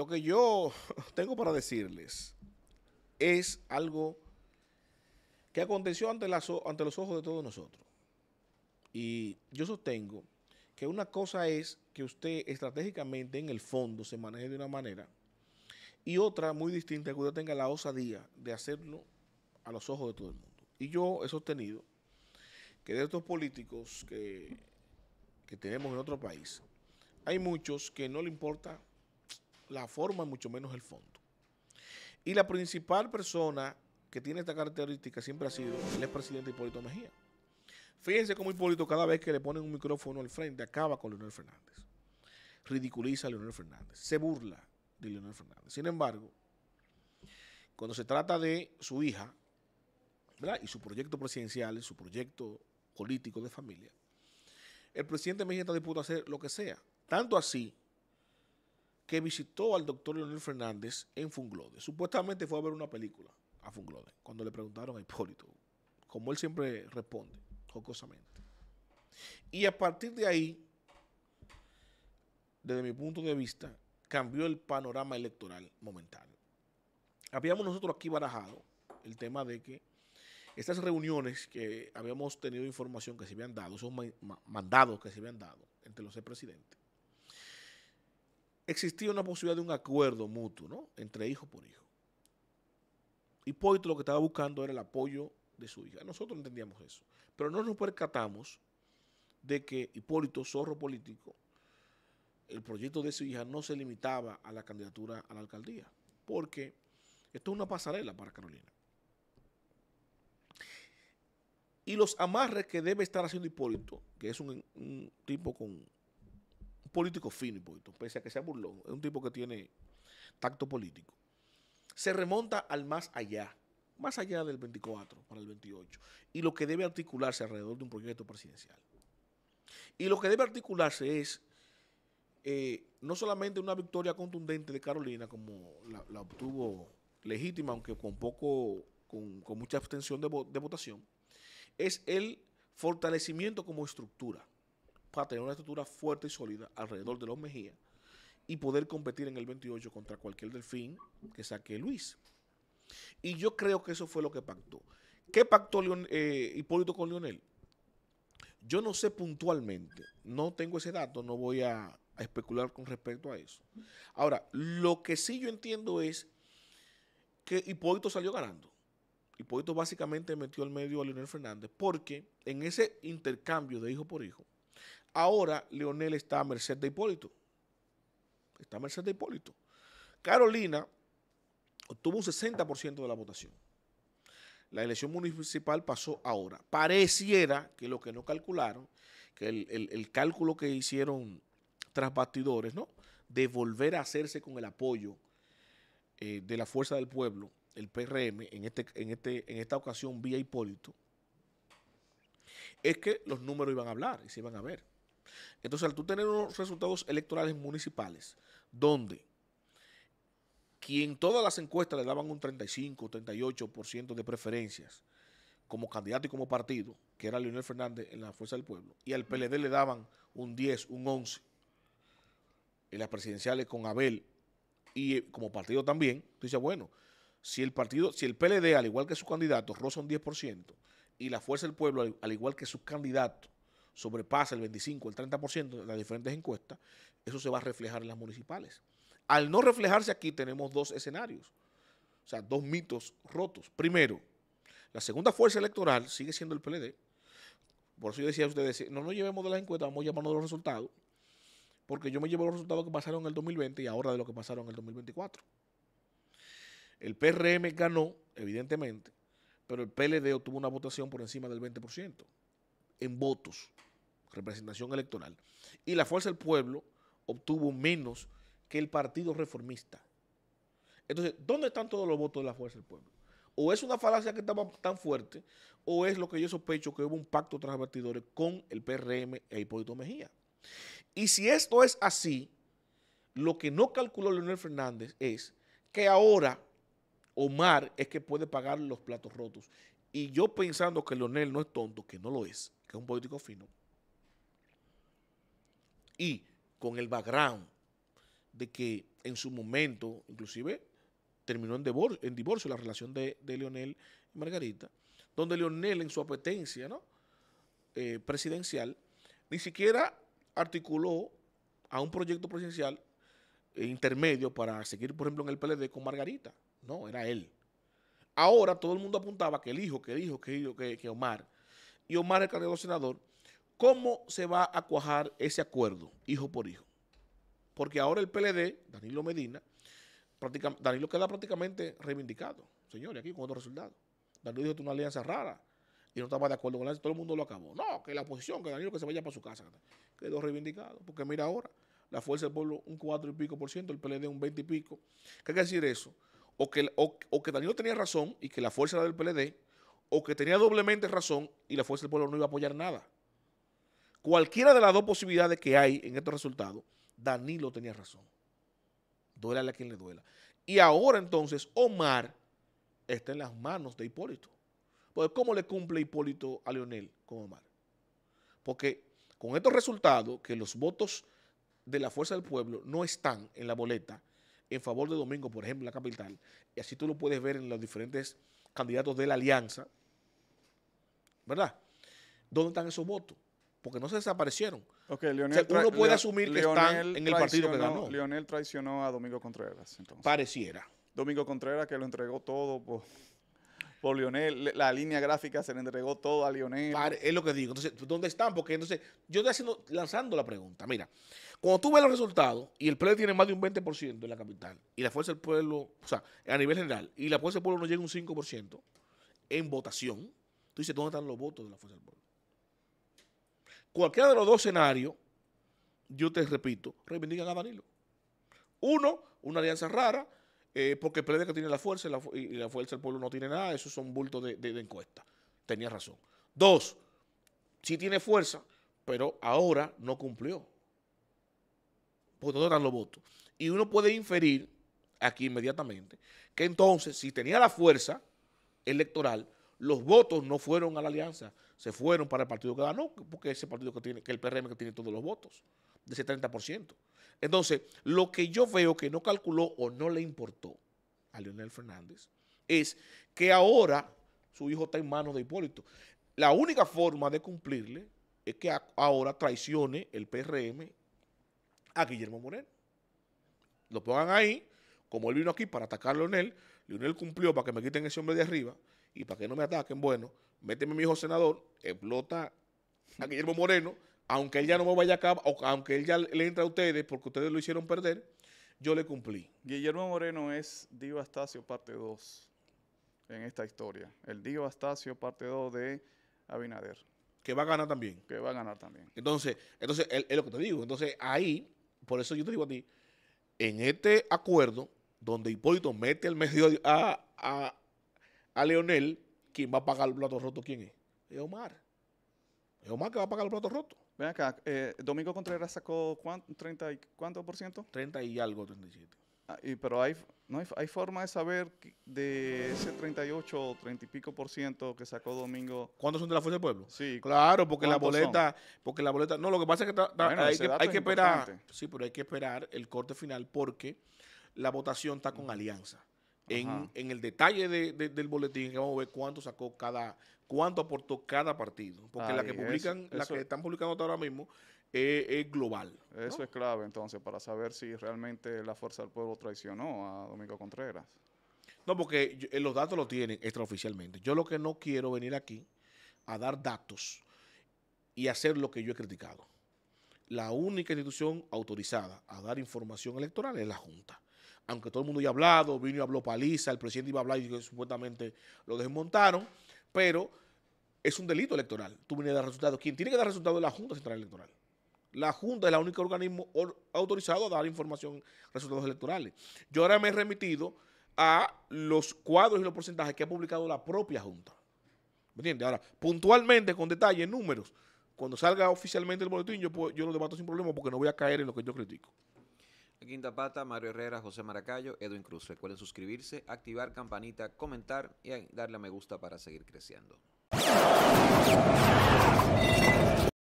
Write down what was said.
Lo que yo tengo para decirles es algo que aconteció ante, los ojos de todos nosotros. Y yo sostengo que una cosa es que usted estratégicamente en el fondo se maneje de una manera y otra muy distinta que usted tenga la osadía de hacerlo a los ojos de todo el mundo. Y yo he sostenido que de estos políticos que, que tenemos en otro país, hay muchos que no le importa la forma y mucho menos el fondo. Y la principal persona que tiene esta característica siempre ha sido el expresidente Hipólito Mejía. Fíjense cómo Hipólito cada vez que le ponen un micrófono al frente acaba con Leonel Fernández. Ridiculiza a Leonel Fernández, se burla de Leonel Fernández. Sin embargo, cuando se trata de su hija y su proyecto presidencial, su proyecto político de familia, el presidente Mejía está dispuesto a hacer lo que sea. Tanto así que visitó al doctor Leonel Fernández en Funglode. Supuestamente fue a ver una película a Funglode, cuando le preguntaron a Hipólito, como él siempre responde, jocosamente. Y a partir de ahí, desde mi punto de vista, cambió el panorama electoral momentáneo. Habíamos nosotros aquí barajado el tema de que estas reuniones que habíamos tenido información que se habían dado, esos mandados que se habían dado entre los expresidentes, existía una posibilidad de un acuerdo mutuo, ¿no? Entre hijo por hijo. Hipólito lo que estaba buscando era el apoyo de su hija. Nosotros entendíamos eso. Pero no nos percatamos de que Hipólito, zorro político, el proyecto de su hija no se limitaba a la candidatura a la alcaldía. Porque esto es una pasarela para Carolina. Y los amarres que debe estar haciendo Hipólito, que es un, un tipo con político fino, pese a que sea burlón, es un tipo que tiene tacto político. Se remonta al más allá, más allá del 24 para el 28, y lo que debe articularse alrededor de un proyecto presidencial. Y lo que debe articularse es eh, no solamente una victoria contundente de Carolina, como la, obtuvo legítima, aunque con poco, con, mucha abstención de votación, es el fortalecimiento como estructura para tener una estructura fuerte y sólida alrededor de los Mejía y poder competir en el 28 contra cualquier delfín que saque Luis. Y yo creo que eso fue lo que pactó. ¿Qué pactó eh, Hipólito con Lionel? Yo no sé puntualmente, no tengo ese dato, no voy a, especular con respecto a eso. Ahora, lo que sí yo entiendo es que Hipólito salió ganando. Hipólito básicamente metió al medio a Leonel Fernández porque en ese intercambio de hijo por hijo, Ahora Leonel está a merced de Hipólito. Está a merced de Hipólito. Carolina obtuvo un 60% de la votación. La elección municipal pasó ahora. Pareciera que lo que no calcularon, que el, cálculo que hicieron tras bastidores, ¿no? De volver a hacerse con el apoyo eh, de la fuerza del pueblo, el PRM, en, este, este, en esta ocasión vía Hipólito, es que los números iban a hablar y se iban a ver. Entonces, al tú tener unos resultados electorales municipales, donde quien todas las encuestas le daban un 35, 38% de preferencias como candidato y como partido, que era Leonel Fernández en la Fuerza del Pueblo, y al PLD le daban un 10, un 11, en las presidenciales con Abel y eh, como partido también, tú dices, bueno, si el partido, si el PLD, al igual que su candidato, roza un 10%, y la Fuerza del Pueblo, al, igual que sus candidatos, sobrepasa el 25, el 30% de las diferentes encuestas, eso se va a reflejar en las municipales. Al no reflejarse aquí tenemos dos escenarios, o sea, dos mitos rotos. Primero, la segunda fuerza electoral sigue siendo el PLD. Por eso yo decía a ustedes, no nos llevemos de las encuestas, vamos llamarnos de los resultados, porque yo me llevo los resultados que pasaron en el 2020 y ahora de lo que pasaron en el 2024. El PRM ganó, evidentemente, pero el PLD obtuvo una votación por encima del 20% en votos representación electoral, y la Fuerza del Pueblo obtuvo menos que el Partido Reformista. Entonces, ¿dónde están todos los votos de la Fuerza del Pueblo? O es una falacia que estaba tan fuerte, o es lo que yo sospecho que hubo un pacto transvertidor con el PRM e Hipólito Mejía. Y si esto es así, lo que no calculó Leonel Fernández es que ahora Omar es que puede pagar los platos rotos. Y yo pensando que Leonel no es tonto, que no lo es, que es un político fino, y con el background de que en su momento, inclusive, terminó en divorcio, la relación de, Leonel y Margarita, donde Leonel en su apetencia eh, presidencial ni siquiera articuló a un proyecto presidencial eh, intermedio para seguir, por ejemplo, en el PLD con Margarita. No, era él. Ahora todo el mundo apuntaba que el hijo, que el hijo, que, Omar. Y Omar, el candidato senador, ¿Cómo se va a cuajar ese acuerdo, hijo por hijo? Porque ahora el PLD, Danilo Medina, Danilo queda prácticamente reivindicado, señores, aquí con otro resultado. Danilo dijo que una alianza rara y no estaba de acuerdo con la todo el mundo lo acabó. No, que la oposición, que Danilo que se vaya para su casa. Quedó reivindicado, porque mira ahora, la fuerza del pueblo un 4 y pico por ciento, el PLD un 20 y pico. ¿Qué quiere decir eso? O que, o, o que Danilo tenía razón y que la fuerza era del PLD, o que tenía doblemente razón y la fuerza del pueblo no iba a apoyar nada. Cualquiera de las dos posibilidades que hay en estos resultados, Danilo tenía razón. Duela a quien le duela. Y ahora entonces Omar está en las manos de Hipólito. Pues ¿cómo le cumple Hipólito a Leonel con Omar? Porque con estos resultados, que los votos de la Fuerza del Pueblo no están en la boleta en favor de Domingo, por ejemplo, la capital, y así tú lo puedes ver en los diferentes candidatos de la alianza, ¿verdad? ¿Dónde están esos votos? porque no se desaparecieron. uno puede asumir que están en el partido que ganó. Leonel traicionó a Domingo Contreras. Pareciera. Domingo Contreras que lo entregó todo por, por Leonel, la línea gráfica se le entregó todo a Leonel. es lo que digo. Entonces, ¿dónde están? Porque entonces, yo estoy haciendo, lanzando la pregunta. Mira, cuando tú ves los resultados y el PLD tiene más de un 20% en la capital y la Fuerza del Pueblo, o sea, a nivel general, y la Fuerza del Pueblo no llega un 5% en votación, tú dices, ¿dónde están los votos de la Fuerza del Pueblo? cualquiera de los dos escenarios, yo te repito, reivindican a Danilo. Uno, una alianza rara, eh, porque el que tiene la fuerza y la, fuerza del pueblo no tiene nada, esos son bultos de, encuesta. Tenía razón. Dos, sí tiene fuerza, pero ahora no cumplió. por dónde dan los votos. Y uno puede inferir aquí inmediatamente que entonces, si tenía la fuerza electoral, los votos no fueron a la alianza, se fueron para el partido que ganó, porque ese partido que tiene, que el PRM que tiene todos los votos, de ese 30%. Entonces, lo que yo veo que no calculó o no le importó a Leonel Fernández es que ahora su hijo está en manos de Hipólito. La única forma de cumplirle es que ahora traicione el PRM a Guillermo Moreno. Lo pongan ahí, como él vino aquí para atacar a Leonel, Leonel cumplió para que me quiten ese hombre de arriba, y para que no me ataquen, bueno, méteme mi hijo senador, explota a Guillermo Moreno, aunque él ya no me vaya acá, aunque él ya le entra a ustedes porque ustedes lo hicieron perder, yo le cumplí. Guillermo Moreno es Dio Astacio parte 2 en esta historia. El Dio Astacio parte 2 de Abinader. Que va a ganar también. Que va a ganar también. Entonces, entonces es lo que te digo. Entonces, ahí, por eso yo te digo a ti, en este acuerdo, donde Hipólito mete al medio a, a Leonel, ¿quién va a pagar el plato roto, ¿quién es? Es Omar. Es Omar que va a pagar el plato roto. Ven acá, eh, Domingo Contreras sacó cuánto, 30 y, ¿cuánto por ciento? 30 y algo, 37. Ah, pero hay, no hay, forma de saber de ese 38 o 30 y pico por ciento que sacó Domingo. ¿Cuántos son de la Fuerza del Pueblo? Sí. Claro, porque la boleta, porque la boleta, no, lo que pasa es que, hay, que esperar, sí, pero hay que esperar el corte final porque la votación está con alianza en, el detalle del boletín que vamos a ver cuánto sacó cada, cuánto aportó cada partido. Porque la que publican, que están publicando ahora mismo eh, es global. Eso es clave entonces para saber si realmente la Fuerza del Pueblo traicionó a Domingo Contreras. No, porque eh, los datos los tienen extraoficialmente. Yo lo que no quiero venir aquí a dar datos y hacer lo que yo he criticado. La única institución autorizada a dar información electoral es la Junta aunque todo el mundo ya hablado, vino y habló paliza, el presidente iba a hablar y supuestamente lo desmontaron, pero es un delito electoral. Tú vienes a dar resultados. Quien tiene que dar resultados es la Junta Central Electoral. La Junta es el único organismo autorizado a dar información, resultados electorales. Yo ahora me he remitido a los cuadros y los porcentajes que ha publicado la propia Junta. ¿Me entiendes? Ahora, puntualmente, con detalle, números, cuando salga oficialmente el boletín, yo, yo lo debato sin problema porque no voy a caer en lo que yo critico. Quinta Pata, Mario Herrera, José Maracayo, Edwin Cruz. Recuerden suscribirse, activar campanita, comentar y darle a me gusta para seguir creciendo.